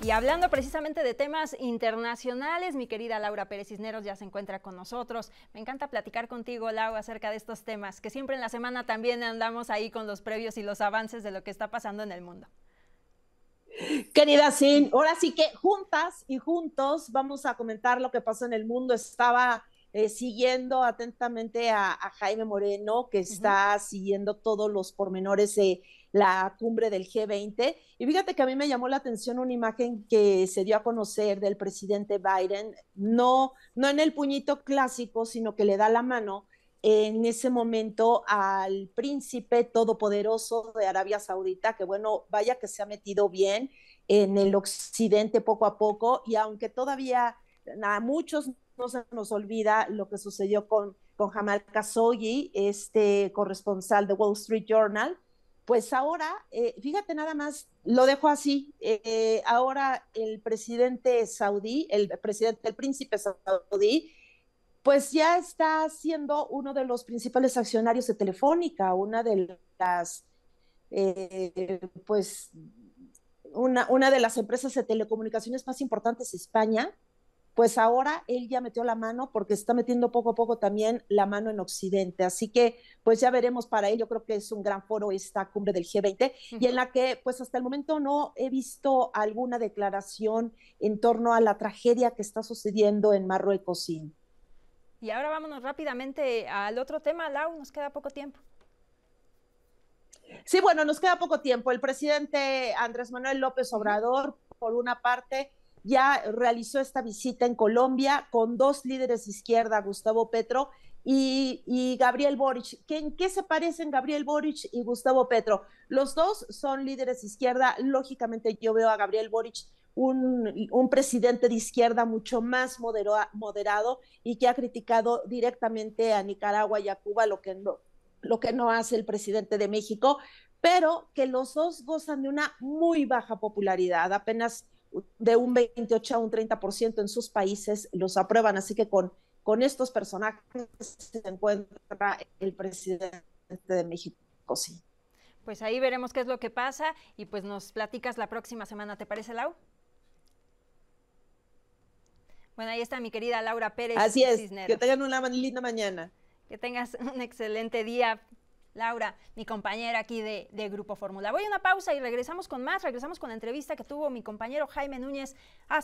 Y hablando precisamente de temas internacionales, mi querida Laura Pérez Cisneros ya se encuentra con nosotros. Me encanta platicar contigo, Laura, acerca de estos temas, que siempre en la semana también andamos ahí con los previos y los avances de lo que está pasando en el mundo. Querida Sin, ahora sí que juntas y juntos vamos a comentar lo que pasó en el mundo. Estaba eh, siguiendo atentamente a, Jaime Moreno, que está siguiendo todos los pormenores de la cumbre del G20. Y fíjate que a mí me llamó la atención una imagen que se dio a conocer del presidente Biden, no, no en el puñito clásico, sino que le da la mano en ese momento al príncipe todopoderoso de Arabia Saudita, que bueno, vaya que se ha metido bien en el occidente poco a poco y aunque todavía a muchos no se nos olvida lo que sucedió con, con Jamal Khashoggi, este corresponsal de Wall Street Journal. Pues ahora, eh, fíjate nada más, lo dejo así. Eh, eh, ahora el presidente saudí, el presidente, el príncipe saudí, pues ya está siendo uno de los principales accionarios de Telefónica, una de las, pues, una, una de las empresas de telecomunicaciones más importantes de España pues ahora él ya metió la mano porque está metiendo poco a poco también la mano en Occidente. Así que pues ya veremos para él. Yo creo que es un gran foro esta cumbre del G20 y en la que pues hasta el momento no he visto alguna declaración en torno a la tragedia que está sucediendo en Marruecos. Y ahora vámonos rápidamente al otro tema, Lau, nos queda poco tiempo. Sí, bueno, nos queda poco tiempo. El presidente Andrés Manuel López Obrador, por una parte, ya realizó esta visita en Colombia con dos líderes de izquierda, Gustavo Petro y, Gabriel Boric. ¿Qué, ¿En qué se parecen Gabriel Boric y Gustavo Petro? Los dos son líderes de izquierda. Lógicamente yo veo a Gabriel Boric un, presidente de izquierda mucho más moderado y que ha criticado directamente a Nicaragua y a Cuba, lo que no, lo que no hace el presidente de México, pero que los dos gozan de una muy baja popularidad. Apenas de un 28 a un 30% en sus países los aprueban. Así que con, con estos personajes se encuentra el presidente de México, sí. Pues ahí veremos qué es lo que pasa y pues nos platicas la próxima semana, ¿te parece, Lau? Bueno, ahí está mi querida Laura Pérez. Así es. Que tengan una linda mañana. Que tengas un excelente día. Laura, mi compañera aquí de, Grupo Fórmula. Voy a una pausa y regresamos con más, regresamos con la entrevista que tuvo mi compañero Jaime Núñez a